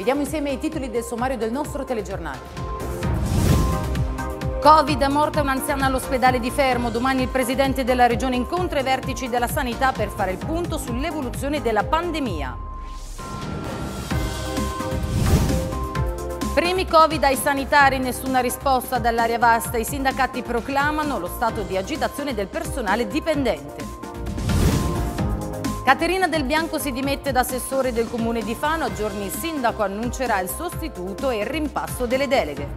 Vediamo insieme i titoli del sommario del nostro telegiornale. Covid, morta un'anziana all'ospedale di Fermo. Domani il presidente della regione incontra i vertici della sanità per fare il punto sull'evoluzione della pandemia. Primi Covid ai sanitari, nessuna risposta dall'area vasta. I sindacati proclamano lo stato di agitazione del personale dipendente. Caterina Del Bianco si dimette da assessore del comune di Fano, a giorni il sindaco annuncerà il sostituto e il rimpasto delle deleghe.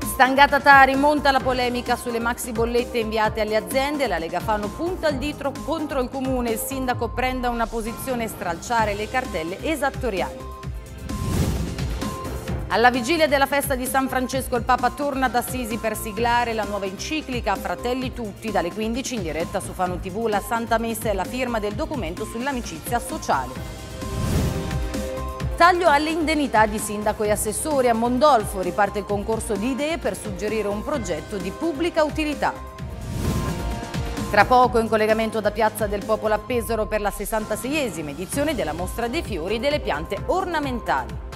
Stangata Tari monta la polemica sulle maxi bollette inviate alle aziende, la Lega Fano punta il dito contro il comune, il sindaco prenda una posizione e stralciare le cartelle esattoriali. Alla vigilia della festa di San Francesco il Papa torna ad Assisi per siglare la nuova enciclica Fratelli Tutti dalle 15 in diretta su Fano TV la Santa Messa e la firma del documento sull'amicizia sociale. Taglio alle indennità di sindaco e assessori. A Mondolfo riparte il concorso di idee per suggerire un progetto di pubblica utilità. Tra poco in collegamento da Piazza del Popolo a Pesaro per la 66esima edizione della Mostra dei Fiori e delle Piante Ornamentali.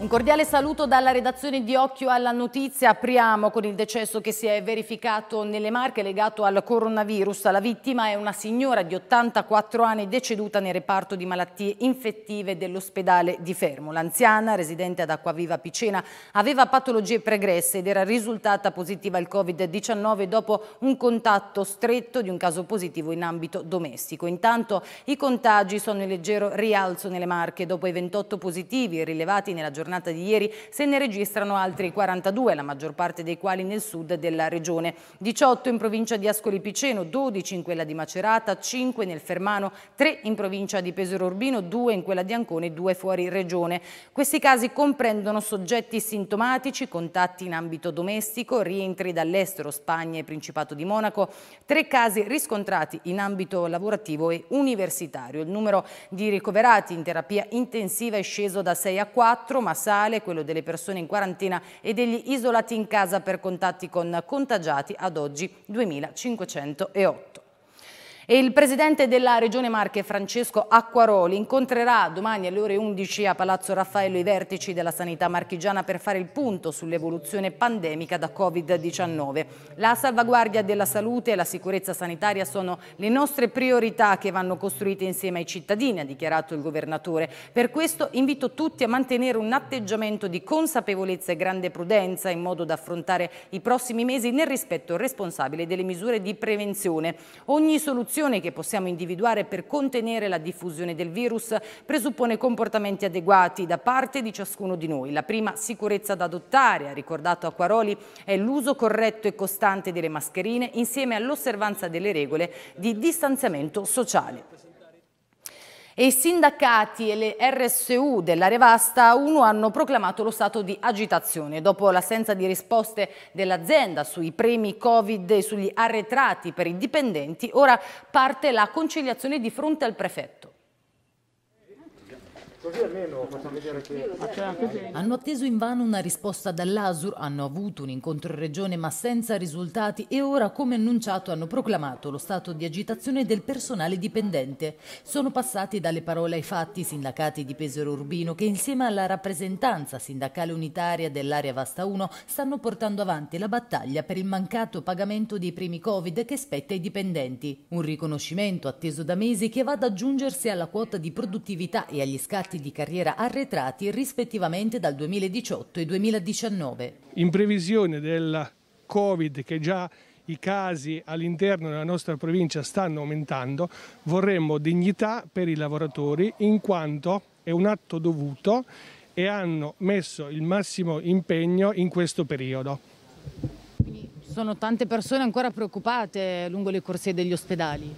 Un cordiale saluto dalla redazione di Occhio alla Notizia. Apriamo con il decesso che si è verificato nelle Marche legato al coronavirus. La vittima è una signora di 84 anni deceduta nel reparto di malattie infettive dell'ospedale di Fermo. L'anziana, residente ad Acquaviva Picena, aveva patologie pregresse ed era risultata positiva al Covid-19 dopo un contatto stretto di un caso positivo in ambito domestico. Intanto i contagi sono in leggero rialzo nelle Marche dopo i 28 positivi rilevati nella giornata giornata di ieri se ne registrano altri 42, la maggior parte dei quali nel sud della regione. 18 in provincia di Ascoli Piceno, 12 in quella di Macerata, 5 nel Fermano, 3 in provincia di Pesaro Urbino, 2 in quella di Ancone, 2 fuori regione. Questi casi comprendono soggetti sintomatici, contatti in ambito domestico, rientri dall'estero, Spagna e Principato di Monaco, 3 casi riscontrati in ambito lavorativo e universitario. Il numero di ricoverati in terapia intensiva è sceso da 6 a 4, ma sale quello delle persone in quarantena e degli isolati in casa per contatti con contagiati ad oggi 2508. E il presidente della Regione Marche, Francesco Acquaroli, incontrerà domani alle ore 11 a Palazzo Raffaello i vertici della sanità marchigiana per fare il punto sull'evoluzione pandemica da Covid-19. La salvaguardia della salute e la sicurezza sanitaria sono le nostre priorità che vanno costruite insieme ai cittadini, ha dichiarato il governatore. Per questo invito tutti a mantenere un atteggiamento di consapevolezza e grande prudenza in modo da affrontare i prossimi mesi nel rispetto responsabile delle misure di prevenzione. Ogni soluzione azioni che possiamo individuare per contenere la diffusione del virus presuppone comportamenti adeguati da parte di ciascuno di noi. La prima sicurezza da adottare, ha ricordato Acquaroli, è l'uso corretto e costante delle mascherine insieme all'osservanza delle regole di distanziamento sociale e i sindacati e le RSU della Revasta 1 hanno proclamato lo stato di agitazione dopo l'assenza di risposte dell'azienda sui premi Covid e sugli arretrati per i dipendenti. Ora parte la conciliazione di fronte al prefetto. Così almeno facciamo vedere che... Ah, hanno atteso invano una risposta dall'ASUR, hanno avuto un incontro in regione ma senza risultati e ora, come annunciato, hanno proclamato lo stato di agitazione del personale dipendente. Sono passati dalle parole ai fatti i sindacati di Pesero Urbino che insieme alla rappresentanza sindacale unitaria dell'area Vasta 1 stanno portando avanti la battaglia per il mancato pagamento dei primi Covid che spetta ai dipendenti. Un riconoscimento atteso da mesi che va ad aggiungersi alla quota di produttività e agli scatti contratti di carriera arretrati rispettivamente dal 2018 e 2019. In previsione del Covid che già i casi all'interno della nostra provincia stanno aumentando, vorremmo dignità per i lavoratori in quanto è un atto dovuto e hanno messo il massimo impegno in questo periodo. Sono tante persone ancora preoccupate lungo le corsie degli ospedali?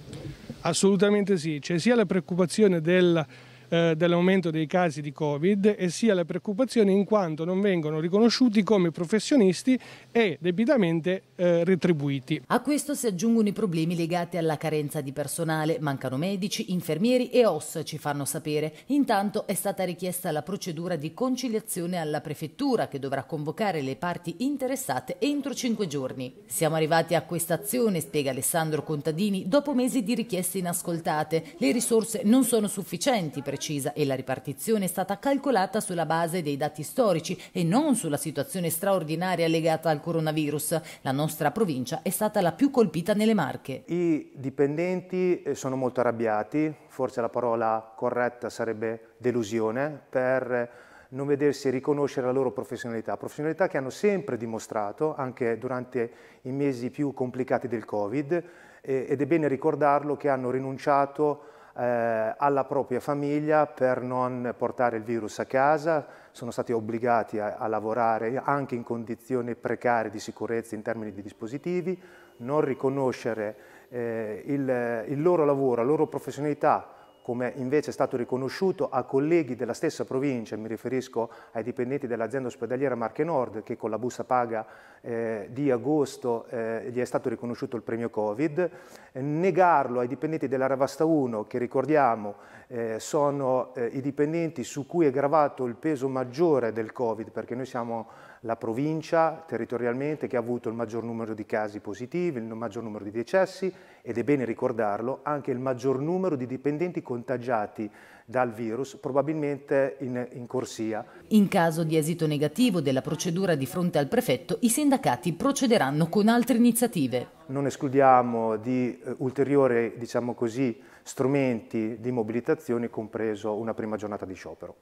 Assolutamente sì, c'è sia la preoccupazione del eh, dell'aumento dei casi di Covid e sia la preoccupazione in quanto non vengono riconosciuti come professionisti e debitamente eh, retribuiti. A questo si aggiungono i problemi legati alla carenza di personale, mancano medici, infermieri e OS ci fanno sapere. Intanto è stata richiesta la procedura di conciliazione alla prefettura che dovrà convocare le parti interessate entro cinque giorni. Siamo arrivati a questa azione, spiega Alessandro Contadini, dopo mesi di richieste inascoltate. Le risorse non sono sufficienti per precisa e la ripartizione è stata calcolata sulla base dei dati storici e non sulla situazione straordinaria legata al coronavirus. La nostra provincia è stata la più colpita nelle Marche. I dipendenti eh, sono molto arrabbiati, forse la parola corretta sarebbe delusione, per eh, non vedersi riconoscere la loro professionalità, professionalità che hanno sempre dimostrato anche durante i mesi più complicati del Covid eh, ed è bene ricordarlo che hanno rinunciato eh, alla propria famiglia per non portare il virus a casa, sono stati obbligati a, a lavorare anche in condizioni precarie di sicurezza in termini di dispositivi, non riconoscere eh, il, il loro lavoro, la loro professionalità come invece è stato riconosciuto a colleghi della stessa provincia, mi riferisco ai dipendenti dell'azienda ospedaliera Marche Nord, che con la busta paga eh, di agosto eh, gli è stato riconosciuto il premio Covid, negarlo ai dipendenti della Ravasta 1, che ricordiamo eh, sono eh, i dipendenti su cui è gravato il peso maggiore del Covid, perché noi siamo la provincia territorialmente che ha avuto il maggior numero di casi positivi, il maggior numero di decessi ed è bene ricordarlo anche il maggior numero di dipendenti contagiati dal virus, probabilmente in, in corsia. In caso di esito negativo della procedura di fronte al prefetto, i sindacati procederanno con altre iniziative. Non escludiamo di eh, ulteriori, diciamo così, strumenti di mobilitazione, compreso una prima giornata di sciopero.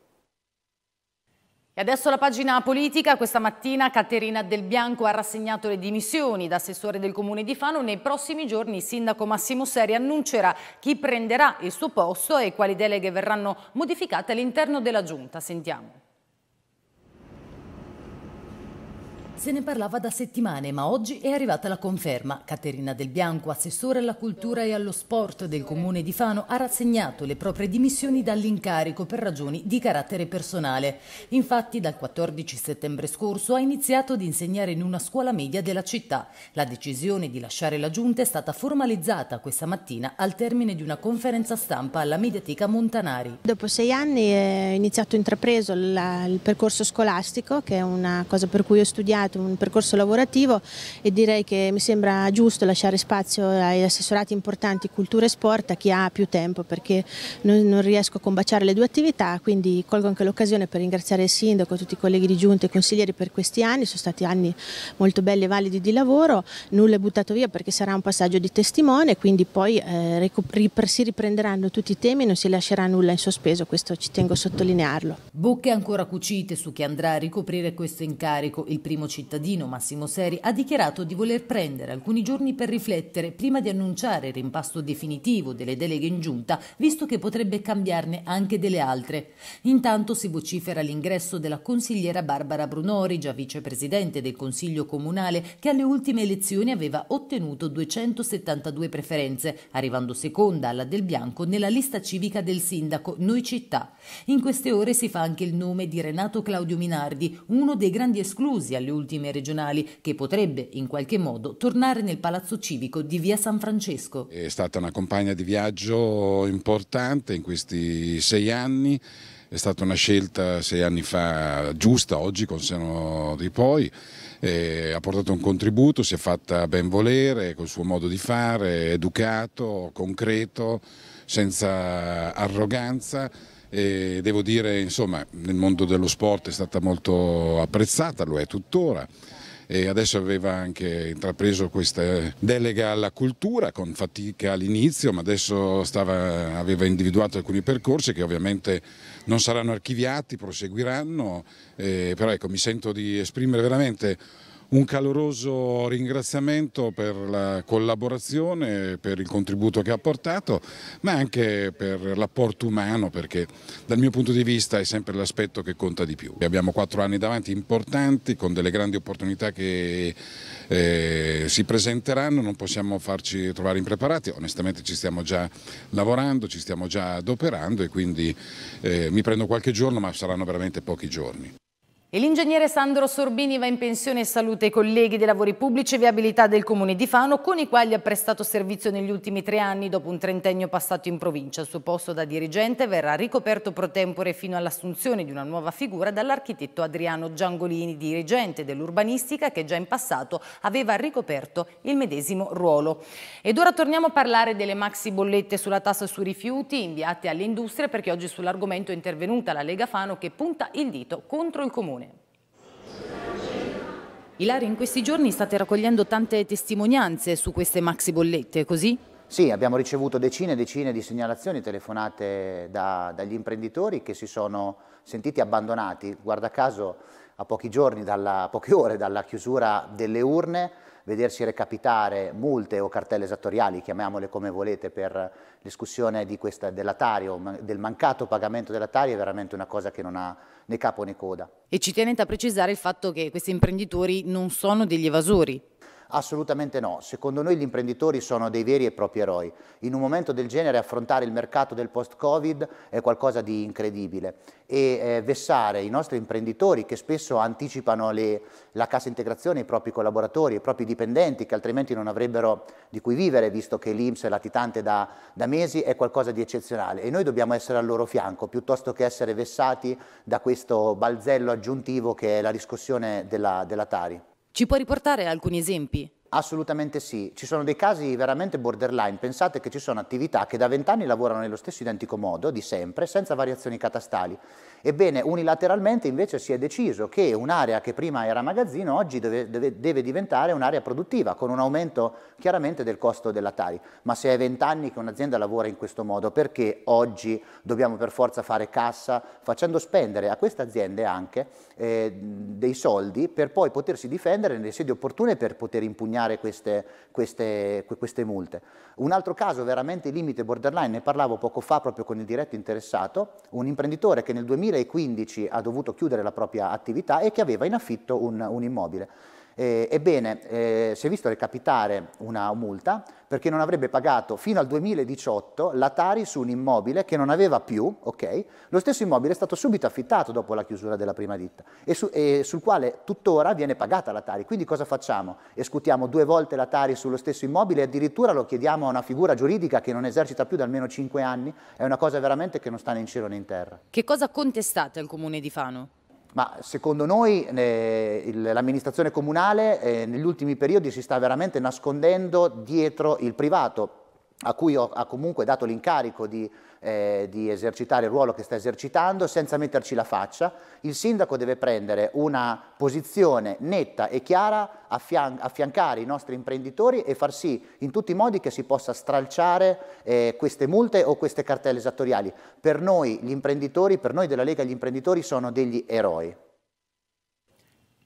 E adesso la pagina politica. Questa mattina Caterina Del Bianco ha rassegnato le dimissioni da assessore del comune di Fano. Nei prossimi giorni il sindaco Massimo Seri annuncerà chi prenderà il suo posto e quali deleghe verranno modificate all'interno della giunta. Sentiamo. Se ne parlava da settimane, ma oggi è arrivata la conferma. Caterina Del Bianco, assessore alla cultura e allo sport del comune di Fano, ha rassegnato le proprie dimissioni dall'incarico per ragioni di carattere personale. Infatti, dal 14 settembre scorso ha iniziato ad insegnare in una scuola media della città. La decisione di lasciare la giunta è stata formalizzata questa mattina al termine di una conferenza stampa alla Mediateca Montanari. Dopo sei anni ho iniziato intrapreso il percorso scolastico, che è una cosa per cui ho studiato iniziato un percorso lavorativo e direi che mi sembra giusto lasciare spazio agli assessorati importanti cultura e sport a chi ha più tempo perché non riesco a combaciare le due attività, quindi colgo anche l'occasione per ringraziare il sindaco, tutti i colleghi di giunta e consiglieri per questi anni, sono stati anni molto belli e validi di lavoro, nulla è buttato via perché sarà un passaggio di testimone, quindi poi eh, si riprenderanno tutti i temi e non si lascerà nulla in sospeso, questo ci tengo a sottolinearlo. Bocche ancora cucite su chi andrà a ricoprire questo incarico, il primo cittadino cittadino Massimo Seri ha dichiarato di voler prendere alcuni giorni per riflettere prima di annunciare il rimpasto definitivo delle deleghe in giunta, visto che potrebbe cambiarne anche delle altre. Intanto si vocifera l'ingresso della consigliera Barbara Brunori, già vicepresidente del Consiglio Comunale, che alle ultime elezioni aveva ottenuto 272 preferenze, arrivando seconda alla Del Bianco nella lista civica del sindaco Noi Città. In queste ore si fa anche il nome di Renato Claudio Minardi, uno dei grandi esclusi alle ultime legittime regionali che potrebbe in qualche modo tornare nel palazzo civico di via San Francesco. È stata una compagna di viaggio importante in questi sei anni. È stata una scelta sei anni fa giusta, oggi con seno di poi, eh, ha portato un contributo, si è fatta ben volere col suo modo di fare, educato, concreto, senza arroganza e devo dire insomma nel mondo dello sport è stata molto apprezzata, lo è tuttora e adesso aveva anche intrapreso questa delega alla cultura con fatica all'inizio ma adesso stava, aveva individuato alcuni percorsi che ovviamente non saranno archiviati, proseguiranno, eh, però ecco mi sento di esprimere veramente un caloroso ringraziamento per la collaborazione, per il contributo che ha portato, ma anche per l'apporto umano, perché dal mio punto di vista è sempre l'aspetto che conta di più. Abbiamo quattro anni davanti importanti, con delle grandi opportunità che eh, si presenteranno, non possiamo farci trovare impreparati, onestamente ci stiamo già lavorando, ci stiamo già adoperando e quindi eh, mi prendo qualche giorno, ma saranno veramente pochi giorni. E l'ingegnere Sandro Sorbini va in pensione e saluta i colleghi dei lavori pubblici e viabilità del comune di Fano, con i quali ha prestato servizio negli ultimi tre anni dopo un trentennio passato in provincia. Il suo posto da dirigente verrà ricoperto pro tempore fino all'assunzione di una nuova figura dall'architetto Adriano Giangolini, dirigente dell'urbanistica che già in passato aveva ricoperto il medesimo ruolo. Ed ora torniamo a parlare delle maxi bollette sulla tassa sui rifiuti inviate alle industrie perché oggi sull'argomento è intervenuta la Lega Fano che punta il dito contro il comune. Ilario, in questi giorni state raccogliendo tante testimonianze su queste maxi bollette, così? Sì, abbiamo ricevuto decine e decine di segnalazioni telefonate da, dagli imprenditori che si sono sentiti abbandonati, guarda caso a pochi giorni, dalla, poche ore dalla chiusura delle urne, vedersi recapitare multe o cartelle esattoriali, chiamiamole come volete, per l'escussione dell'atario, del mancato pagamento dell'atario è veramente una cosa che non ha né capo né coda. E ci tenete a precisare il fatto che questi imprenditori non sono degli evasori, Assolutamente no. Secondo noi gli imprenditori sono dei veri e propri eroi. In un momento del genere affrontare il mercato del post-Covid è qualcosa di incredibile e eh, vessare i nostri imprenditori che spesso anticipano le, la cassa integrazione, i propri collaboratori, i propri dipendenti che altrimenti non avrebbero di cui vivere visto che l'Inps è latitante da, da mesi è qualcosa di eccezionale e noi dobbiamo essere al loro fianco piuttosto che essere vessati da questo balzello aggiuntivo che è la riscossione della, della Tari. Ci può riportare alcuni esempi? Assolutamente sì, ci sono dei casi veramente borderline, pensate che ci sono attività che da vent'anni lavorano nello stesso identico modo di sempre, senza variazioni catastali. Ebbene, unilateralmente invece si è deciso che un'area che prima era magazzino oggi deve, deve, deve diventare un'area produttiva, con un aumento chiaramente del costo della Tari. Ma se è vent'anni che un'azienda lavora in questo modo, perché oggi dobbiamo per forza fare cassa, facendo spendere a queste aziende anche eh, dei soldi per poi potersi difendere nelle sedi opportune per poter impugnare guadagnare queste, queste, queste multe. Un altro caso veramente limite borderline, ne parlavo poco fa proprio con il diretto interessato, un imprenditore che nel 2015 ha dovuto chiudere la propria attività e che aveva in affitto un, un immobile. Eh, ebbene, eh, si è visto recapitare una multa perché non avrebbe pagato fino al 2018 la Tari su un immobile che non aveva più, okay? Lo stesso immobile è stato subito affittato dopo la chiusura della prima ditta e, su, e sul quale tuttora viene pagata la Tari. Quindi cosa facciamo? Escutiamo due volte la Tari sullo stesso immobile e addirittura lo chiediamo a una figura giuridica che non esercita più da almeno 5 anni? È una cosa veramente che non sta né in cielo né in terra. Che cosa contestate al comune di Fano? Ma secondo noi eh, l'amministrazione comunale eh, negli ultimi periodi si sta veramente nascondendo dietro il privato, a cui ho, ha comunque dato l'incarico di, eh, di, esercitare il ruolo che sta esercitando senza metterci la faccia, il sindaco deve prendere una posizione netta e chiara, affian affiancare i nostri imprenditori e far sì in tutti i modi che si possa stralciare eh, queste multe o queste cartelle esattoriali. Per noi gli imprenditori, per noi della Lega gli imprenditori sono degli eroi.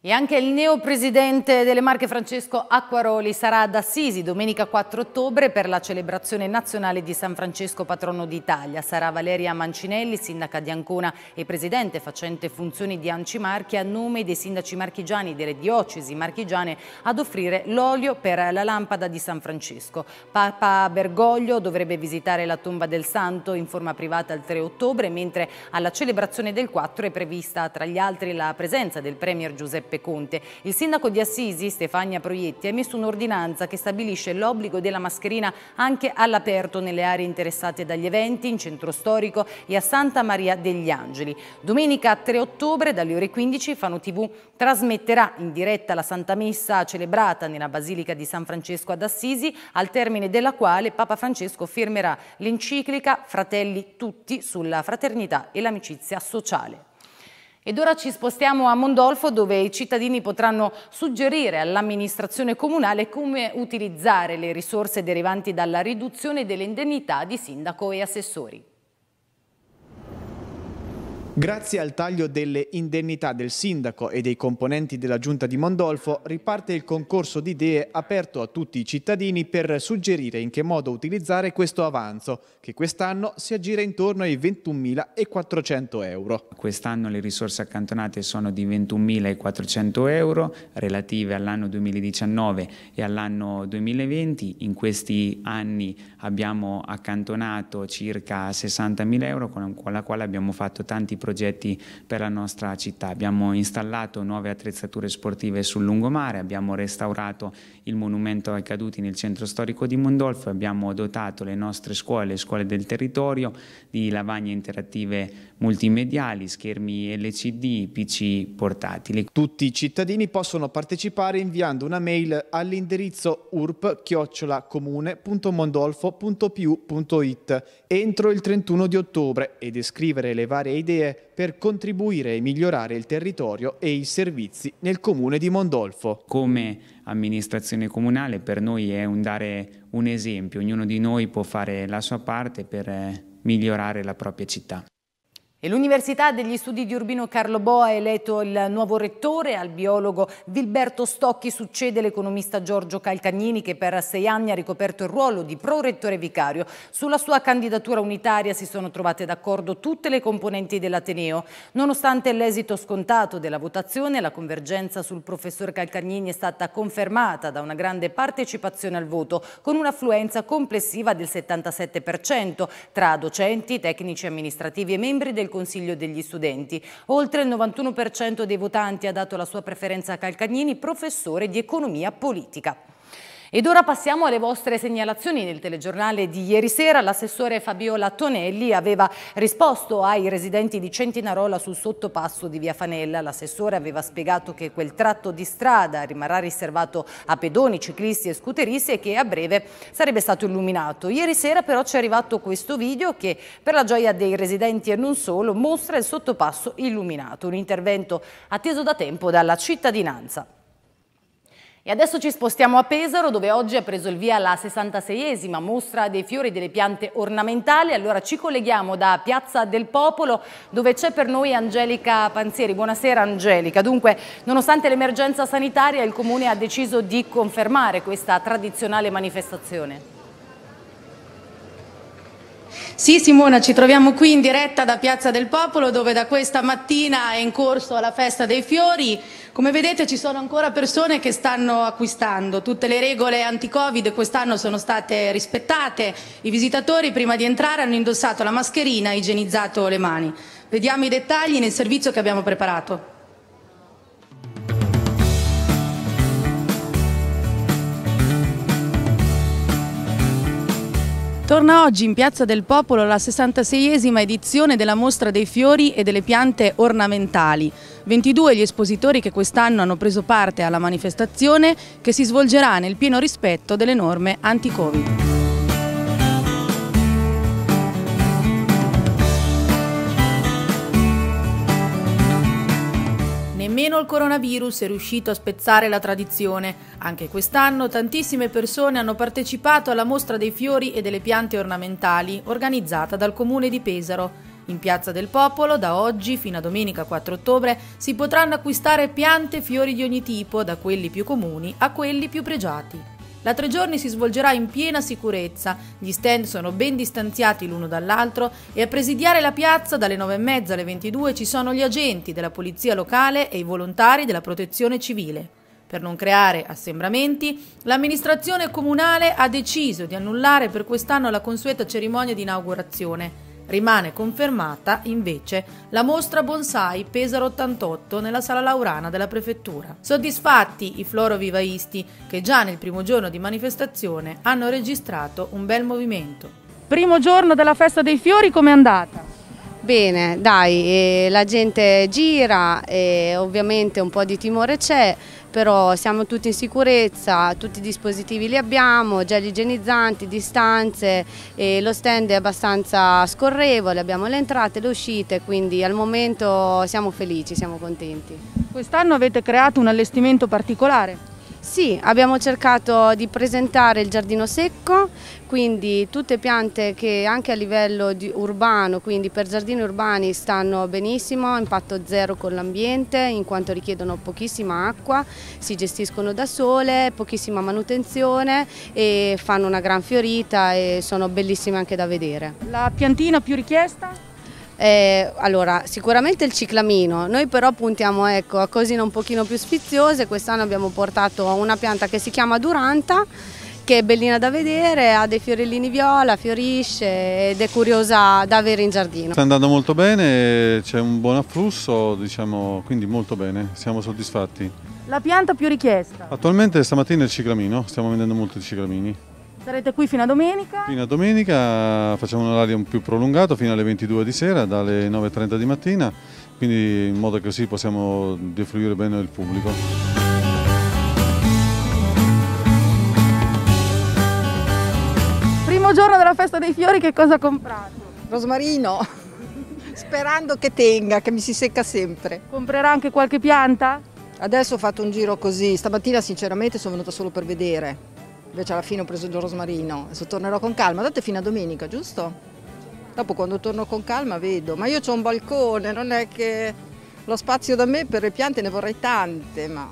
E anche il neo presidente delle Marche Francesco Acquaroli sarà ad Assisi domenica 4 ottobre per la celebrazione nazionale di San Francesco patrono d'Italia. Sarà Valeria Mancinelli, sindaca di Ancona e presidente facente funzioni di Ancimarchi a nome dei sindaci marchigiani delle diocesi marchigiane ad offrire l'olio per la lampada di San Francesco. Papa Bergoglio dovrebbe visitare la tomba del santo in forma privata il 3 ottobre, mentre alla celebrazione del 4 è prevista tra gli altri la presenza del premier Giuseppe Giuseppe Conte. Il sindaco di Assisi, Stefania Proietti, ha emesso un'ordinanza che stabilisce l'obbligo della mascherina anche all'aperto nelle aree interessate dagli eventi, in centro storico e a Santa Maria degli Angeli. Domenica 3 ottobre dalle ore 15 Fano TV trasmetterà in diretta la Santa Messa celebrata nella Basilica di San Francesco ad Assisi, al termine della quale Papa Francesco firmerà l'enciclica Fratelli tutti sulla fraternità e l'amicizia sociale. Ed ora ci spostiamo a Mondolfo dove i cittadini potranno suggerire all'amministrazione comunale come utilizzare le risorse derivanti dalla riduzione delle indennità di sindaco e assessori. Grazie al taglio delle indennità del sindaco e dei componenti della giunta di Mondolfo riparte il concorso di idee aperto a tutti i cittadini per suggerire in che modo utilizzare questo avanzo che quest'anno si aggira intorno ai 21.400 euro. Quest'anno le risorse accantonate sono di 21.400 euro relative all'anno 2019 e all'anno 2020. In questi anni abbiamo accantonato circa 60.000 euro con la quale abbiamo fatto tanti progetti progetti per la nostra città. Abbiamo installato nuove attrezzature sportive sul lungomare, abbiamo restaurato il monumento ai caduti nel centro storico di Mondolfo, abbiamo dotato le nostre scuole, le scuole del territorio, di lavagne interattive multimediali, schermi LCD, PC portatili. Tutti i cittadini possono partecipare inviando una mail all'indirizzo urp-comune.mondolfo.piu.it entro il 31 di ottobre e descrivere le varie idee per contribuire e migliorare il territorio e i servizi nel comune di Mondolfo. Come amministrazione comunale per noi è un dare un esempio, ognuno di noi può fare la sua parte per eh, migliorare la propria città l'Università degli Studi di Urbino Carlo Boa ha eletto il nuovo rettore, al biologo Vilberto Stocchi succede l'economista Giorgio Calcagnini che per sei anni ha ricoperto il ruolo di prorettore vicario. Sulla sua candidatura unitaria si sono trovate d'accordo tutte le componenti dell'Ateneo. Nonostante l'esito scontato della votazione, la convergenza sul professor Calcagnini è stata confermata da una grande partecipazione al voto, con un'affluenza complessiva del 77% tra docenti, tecnici amministrativi e membri del Consiglio degli Studenti. Oltre il 91% dei votanti ha dato la sua preferenza a Calcagnini, professore di economia politica. Ed ora passiamo alle vostre segnalazioni. Nel telegiornale di ieri sera l'assessore Fabiola Tonelli aveva risposto ai residenti di Centinarola sul sottopasso di Via Fanella. L'assessore aveva spiegato che quel tratto di strada rimarrà riservato a pedoni, ciclisti e scooteristi e che a breve sarebbe stato illuminato. Ieri sera però ci è arrivato questo video che per la gioia dei residenti e non solo mostra il sottopasso illuminato, un intervento atteso da tempo dalla cittadinanza. E adesso ci spostiamo a Pesaro dove oggi ha preso il via la 66esima mostra dei fiori e delle piante ornamentali. Allora ci colleghiamo da Piazza del Popolo dove c'è per noi Angelica Panzieri. Buonasera Angelica. Dunque, nonostante l'emergenza sanitaria, il Comune ha deciso di confermare questa tradizionale manifestazione. Sì Simona, ci troviamo qui in diretta da Piazza del Popolo dove da questa mattina è in corso la Festa dei Fiori come vedete ci sono ancora persone che stanno acquistando, tutte le regole anti-covid quest'anno sono state rispettate, i visitatori prima di entrare hanno indossato la mascherina e igienizzato le mani. Vediamo i dettagli nel servizio che abbiamo preparato. Torna oggi in Piazza del Popolo la 66esima edizione della Mostra dei Fiori e delle Piante Ornamentali. 22 gli espositori che quest'anno hanno preso parte alla manifestazione che si svolgerà nel pieno rispetto delle norme anti-Covid. Nemmeno il coronavirus è riuscito a spezzare la tradizione. Anche quest'anno tantissime persone hanno partecipato alla mostra dei fiori e delle piante ornamentali organizzata dal comune di Pesaro. In Piazza del Popolo, da oggi fino a domenica 4 ottobre, si potranno acquistare piante e fiori di ogni tipo, da quelli più comuni a quelli più pregiati. La tre giorni si svolgerà in piena sicurezza, gli stand sono ben distanziati l'uno dall'altro e a presidiare la piazza dalle 9.30 alle 22 ci sono gli agenti della polizia locale e i volontari della protezione civile. Per non creare assembramenti, l'amministrazione comunale ha deciso di annullare per quest'anno la consueta cerimonia di inaugurazione Rimane confermata invece la mostra bonsai Pesaro 88 nella Sala Laurana della Prefettura. Soddisfatti i florovivaisti che già nel primo giorno di manifestazione hanno registrato un bel movimento. Primo giorno della Festa dei Fiori com'è andata? Bene, dai, eh, la gente gira, eh, ovviamente un po' di timore c'è, però siamo tutti in sicurezza, tutti i dispositivi li abbiamo, gel igienizzanti, distanze, lo stand è abbastanza scorrevole, abbiamo le entrate e le uscite, quindi al momento siamo felici, siamo contenti. Quest'anno avete creato un allestimento particolare? Sì, abbiamo cercato di presentare il giardino secco, quindi tutte piante che anche a livello urbano, quindi per giardini urbani stanno benissimo, impatto zero con l'ambiente in quanto richiedono pochissima acqua, si gestiscono da sole, pochissima manutenzione e fanno una gran fiorita e sono bellissime anche da vedere. La piantina più richiesta? Eh, allora, sicuramente il ciclamino, noi però puntiamo ecco, a cosine un pochino più sfiziose, quest'anno abbiamo portato una pianta che si chiama Duranta, che è bellina da vedere, ha dei fiorellini viola, fiorisce ed è curiosa da avere in giardino. Sta andando molto bene, c'è un buon afflusso, diciamo, quindi molto bene, siamo soddisfatti. La pianta più richiesta? Attualmente stamattina è il ciclamino, stiamo vendendo molto molti ciclamini. Sarete qui fino a domenica? Fino a domenica facciamo un orario più prolungato fino alle 22 di sera, dalle 9.30 di mattina, quindi in modo che così possiamo defluire bene il pubblico. primo giorno della festa dei fiori che cosa ho comprato? Rosmarino, sperando che tenga, che mi si secca sempre. Comprerà anche qualche pianta? Adesso ho fatto un giro così, stamattina sinceramente sono venuta solo per vedere invece alla fine ho preso il rosmarino, adesso tornerò con calma, tanto fino a domenica, giusto? Dopo quando torno con calma vedo, ma io ho un balcone, non è che lo spazio da me per le piante ne vorrei tante, ma...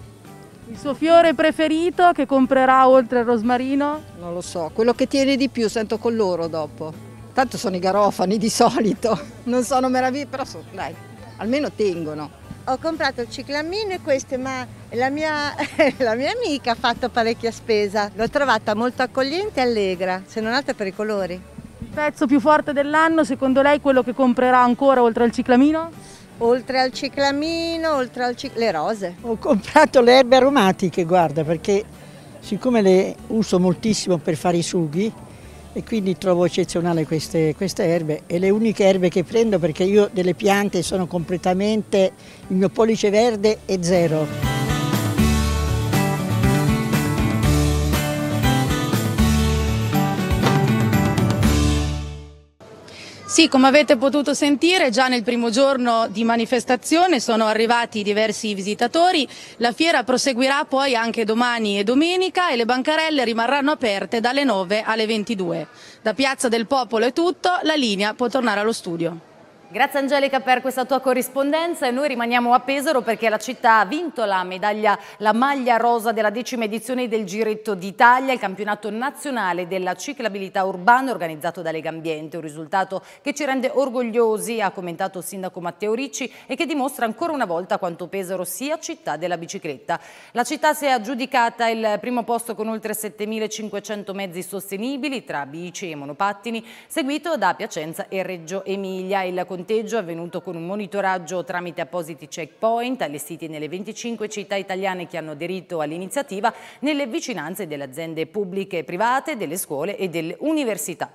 Il suo fiore preferito che comprerà oltre il rosmarino? Non lo so, quello che tiene di più sento con loro dopo. Tanto sono i garofani di solito, non sono meravigli, però sono, dai, almeno tengono ho comprato il ciclamino e questo, ma la mia, la mia, amica ha fatto parecchia spesa. L'ho trovata molto accogliente e allegra, se non altro per i colori. Il pezzo più forte dell'anno, secondo lei, quello che comprerà ancora oltre al ciclamino? Oltre al ciclamino, oltre al ciclamino, le rose. Ho comprato le erbe aromatiche, guarda, perché siccome le uso moltissimo per fare i sughi, e quindi trovo eccezionale queste, queste, erbe e le uniche erbe che prendo perché io delle piante sono completamente, il mio pollice verde è zero. Sì, come avete potuto sentire, già nel primo giorno di manifestazione sono arrivati diversi visitatori. La fiera proseguirà poi anche domani e domenica e le bancarelle rimarranno aperte dalle 9 alle 22. Da Piazza del Popolo è tutto, la linea può tornare allo studio. Grazie Angelica per questa tua corrispondenza e noi rimaniamo a Pesaro perché la città ha vinto la medaglia, la maglia rosa della decima edizione del Giretto d'Italia, il campionato nazionale della ciclabilità urbana organizzato da Lega Ambiente, un risultato che ci rende orgogliosi, ha commentato il sindaco Matteo Ricci e che dimostra ancora una volta quanto Pesaro sia città della bicicletta. La città si è aggiudicata il primo posto con oltre 7.500 mezzi sostenibili tra bici e monopattini, seguito da Piacenza e Reggio Emilia. Il conteggio è avvenuto con un monitoraggio tramite appositi checkpoint allestiti nelle 25 città italiane che hanno aderito all'iniziativa nelle vicinanze delle aziende pubbliche e private, delle scuole e delle università.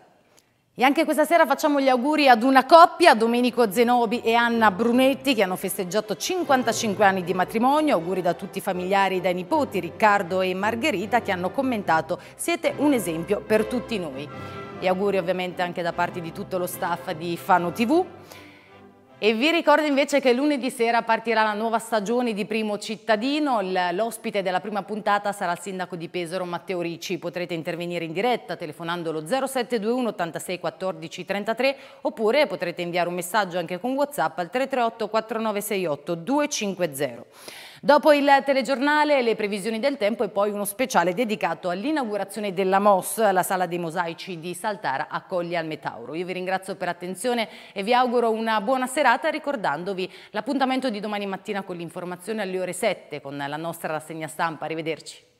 E anche questa sera facciamo gli auguri ad una coppia, Domenico Zenobi e Anna Brunetti, che hanno festeggiato 55 anni di matrimonio. Auguri da tutti i familiari e dai nipoti, Riccardo e Margherita, che hanno commentato «Siete un esempio per tutti noi» e auguri ovviamente anche da parte di tutto lo staff di Fano TV. E vi ricordo invece che lunedì sera partirà la nuova stagione di Primo Cittadino, l'ospite della prima puntata sarà il sindaco di Pesaro Matteo Ricci, potrete intervenire in diretta telefonando lo 0721 86 14 33 oppure potrete inviare un messaggio anche con Whatsapp al 338 4968 250. Dopo il telegiornale, le previsioni del tempo e poi uno speciale dedicato all'inaugurazione della MOS, la sala dei mosaici di Saltara accoglie al Metauro. Io vi ringrazio per l'attenzione e vi auguro una buona serata ricordandovi l'appuntamento di domani mattina con l'informazione alle ore 7 con la nostra rassegna stampa. Arrivederci.